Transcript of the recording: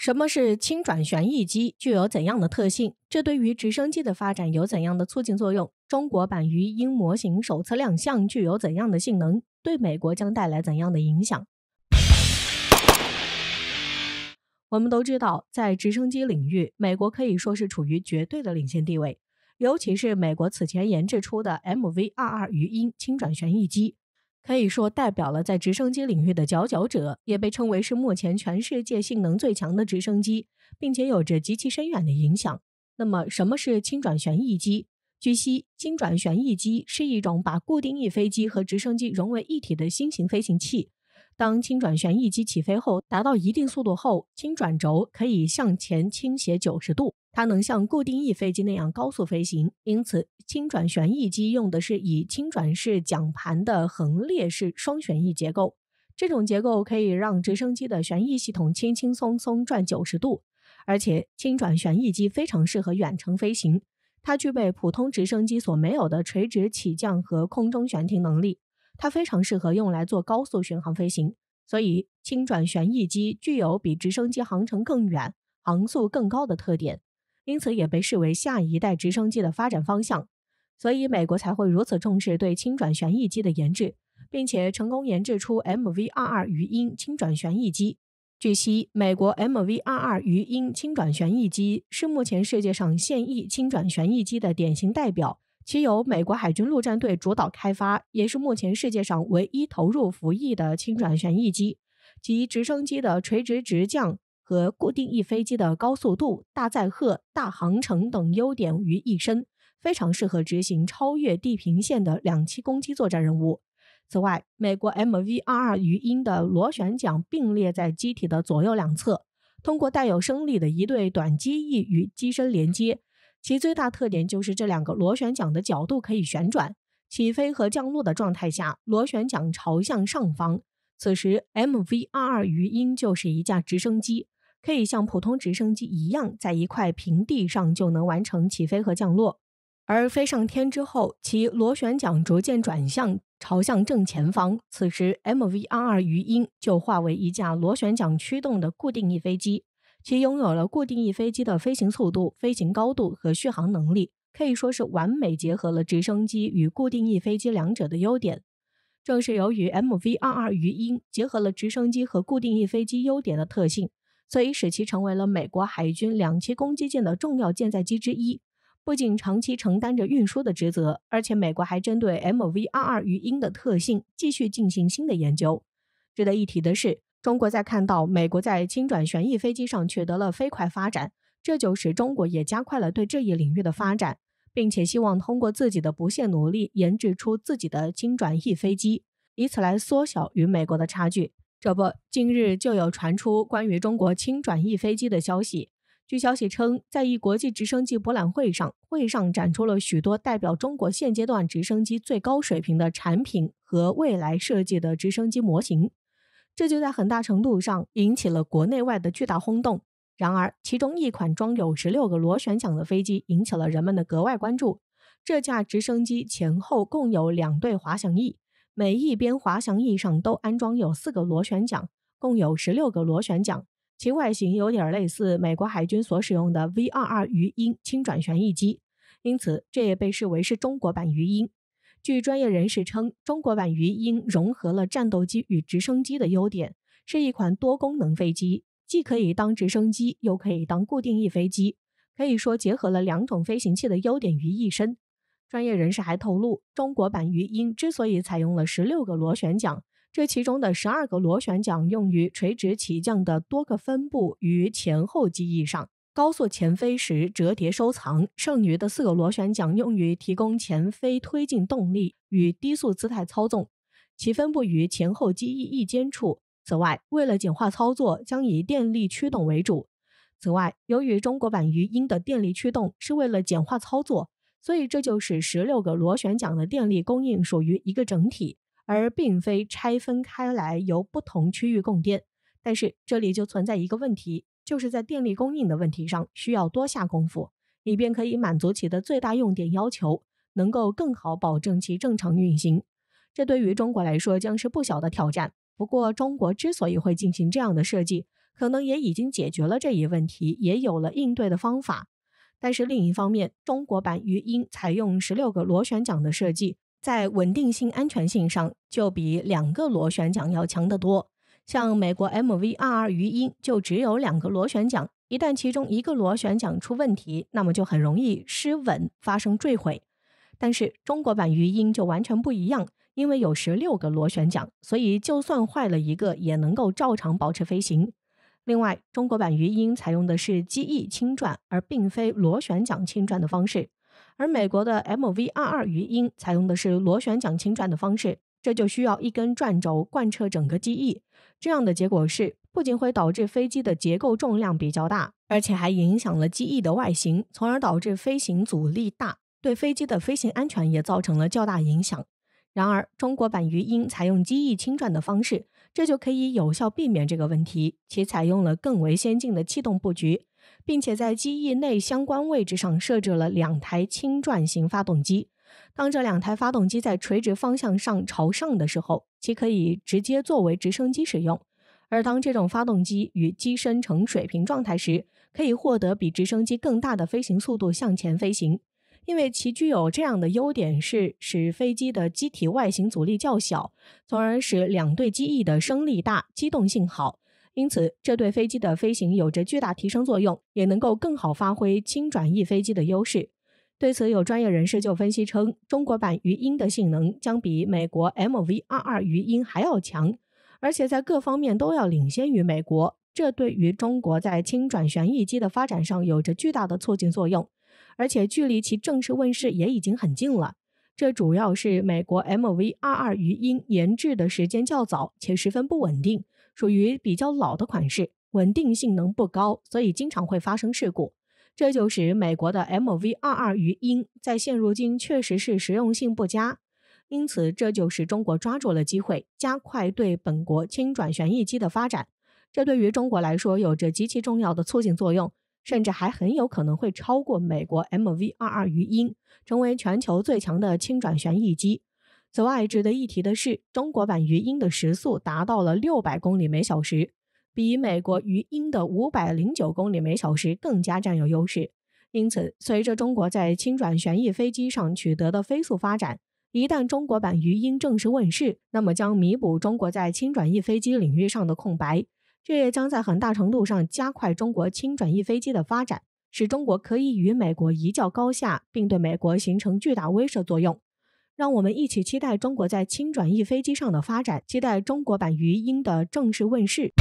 什么是轻转旋翼机？具有怎样的特性？这对于直升机的发展有怎样的促进作用？中国版“鱼鹰”模型首次亮相，具有怎样的性能？对美国将带来怎样的影响？我们都知道，在直升机领域，美国可以说是处于绝对的领先地位，尤其是美国此前研制出的 M V 二二“鱼鹰”轻转旋翼机。可以说代表了在直升机领域的佼佼者，也被称为是目前全世界性能最强的直升机，并且有着极其深远的影响。那么，什么是轻转旋翼机？据悉，轻转旋翼机是一种把固定翼飞机和直升机融为一体的新型飞行器。当轻转旋翼机起飞后，达到一定速度后，轻转轴可以向前倾斜九十度。它能像固定翼飞机那样高速飞行，因此轻转旋翼机用的是以轻转式桨盘的横列式双旋翼结构。这种结构可以让直升机的旋翼系统轻轻松松转九十度，而且轻转旋翼机非常适合远程飞行。它具备普通直升机所没有的垂直起降和空中悬停能力，它非常适合用来做高速巡航飞行。所以，轻转旋翼机具有比直升机航程更远、航速更高的特点。因此也被视为下一代直升机的发展方向，所以美国才会如此重视对轻转旋翼机的研制，并且成功研制出 m v 二二鱼鹰轻转旋翼机。据悉，美国 m v 二二鱼鹰轻转旋翼机是目前世界上现役轻转旋翼机的典型代表，其由美国海军陆战队主导开发，也是目前世界上唯一投入服役的轻转旋翼机及直升机的垂直直降。和固定翼飞机的高速度、大载荷、大航程等优点于一身，非常适合执行超越地平线的两栖攻击作战任务。此外，美国 M V 二二鱼鹰的螺旋桨并列在机体的左右两侧，通过带有升力的一对短机翼与机身连接。其最大特点就是这两个螺旋桨的角度可以旋转。起飞和降落的状态下，螺旋桨朝向上方，此时 M V 二二鱼鹰就是一架直升机。可以像普通直升机一样，在一块平地上就能完成起飞和降落。而飞上天之后，其螺旋桨逐渐转向朝向正前方，此时 MVRR 鱼鹰就化为一架螺旋桨驱动的固定翼飞机，其拥有了固定翼飞机的飞行速度、飞行高度和续航能力，可以说是完美结合了直升机与固定翼飞机两者的优点。正是由于 MVRR 鱼鹰结合了直升机和固定翼飞机优点的特性。所以使其成为了美国海军两栖攻击舰的重要舰载机之一，不仅长期承担着运输的职责，而且美国还针对 M V 二二鱼鹰的特性继续进行新的研究。值得一提的是，中国在看到美国在轻转旋翼飞机上取得了飞快发展，这就使中国也加快了对这一领域的发展，并且希望通过自己的不懈努力研制出自己的轻转翼飞机，以此来缩小与美国的差距。这不，近日就有传出关于中国轻转翼飞机的消息。据消息称，在一国际直升机博览会上，会上展出了许多代表中国现阶段直升机最高水平的产品和未来设计的直升机模型，这就在很大程度上引起了国内外的巨大轰动。然而，其中一款装有十六个螺旋桨的飞机引起了人们的格外关注。这架直升机前后共有两对滑翔翼。每一边滑翔翼上都安装有四个螺旋桨，共有十六个螺旋桨，其外形有点类似美国海军所使用的 V-22 鱼鹰轻转旋翼机，因此这也被视为是中国版鱼鹰。据专业人士称，中国版鱼鹰融合了战斗机与直升机的优点，是一款多功能飞机，既可以当直升机，又可以当固定翼飞机，可以说结合了两种飞行器的优点于一身。专业人士还透露，中国版“鱼鹰”之所以采用了十六个螺旋桨，这其中的十二个螺旋桨用于垂直起降的多个分布于前后机翼上，高速前飞时折叠收藏；剩余的四个螺旋桨用于提供前飞推进动力与低速姿态操纵，其分布于前后机翼翼尖处。此外，为了简化操作，将以电力驱动为主。此外，由于中国版“鱼鹰”的电力驱动是为了简化操作。所以，这就是十六个螺旋桨的电力供应属于一个整体，而并非拆分开来由不同区域供电。但是，这里就存在一个问题，就是在电力供应的问题上需要多下功夫，以便可以满足其的最大用电要求，能够更好保证其正常运行。这对于中国来说将是不小的挑战。不过，中国之所以会进行这样的设计，可能也已经解决了这一问题，也有了应对的方法。但是另一方面，中国版鱼鹰采用十六个螺旋桨的设计，在稳定性、安全性上就比两个螺旋桨要强得多。像美国 MVRR 鱼鹰就只有两个螺旋桨，一旦其中一个螺旋桨出问题，那么就很容易失稳发生坠毁。但是中国版鱼鹰就完全不一样，因为有十六个螺旋桨，所以就算坏了一个，也能够照常保持飞行。另外，中国版鱼鹰采用的是机翼倾转，而并非螺旋桨倾转的方式；而美国的 m v 二2鱼鹰采用的是螺旋桨倾转的方式，这就需要一根转轴贯彻整个机翼。这样的结果是，不仅会导致飞机的结构重量比较大，而且还影响了机翼的外形，从而导致飞行阻力大，对飞机的飞行安全也造成了较大影响。然而，中国版鱼鹰采用机翼倾转的方式。这就可以有效避免这个问题。其采用了更为先进的气动布局，并且在机翼内相关位置上设置了两台轻转型发动机。当这两台发动机在垂直方向上朝上的时候，其可以直接作为直升机使用；而当这种发动机与机身呈水平状态时，可以获得比直升机更大的飞行速度，向前飞行。因为其具有这样的优点，是使飞机的机体外形阻力较小，从而使两对机翼的升力大，机动性好。因此，这对飞机的飞行有着巨大提升作用，也能够更好发挥轻转翼飞机的优势。对此，有专业人士就分析称，中国版鱼鹰的性能将比美国 M V 二二鱼鹰还要强，而且在各方面都要领先于美国。这对于中国在轻转旋翼机的发展上有着巨大的促进作用。而且距离其正式问世也已经很近了。这主要是美国 M V 二二鱼鹰研制的时间较早，且十分不稳定，属于比较老的款式，稳定性能不高，所以经常会发生事故。这就使美国的 M V 二二鱼鹰在现如今确实是实用性不佳。因此，这就使中国抓住了机会，加快对本国轻转旋翼机的发展。这对于中国来说有着极其重要的促进作用。甚至还很有可能会超过美国 M V 二二鱼鹰，成为全球最强的轻转旋翼机。此外，值得一提的是，中国版鱼鹰的时速达到了六百公里每小时，比美国鱼鹰的五百零九公里每小时更加占有优势。因此，随着中国在轻转旋翼飞机上取得的飞速发展，一旦中国版鱼鹰正式问世，那么将弥补中国在轻转翼飞机领域上的空白。这也将在很大程度上加快中国轻转翼飞机的发展，使中国可以与美国一较高下，并对美国形成巨大威慑作用。让我们一起期待中国在轻转翼飞机上的发展，期待中国版“鱼鹰”的正式问世。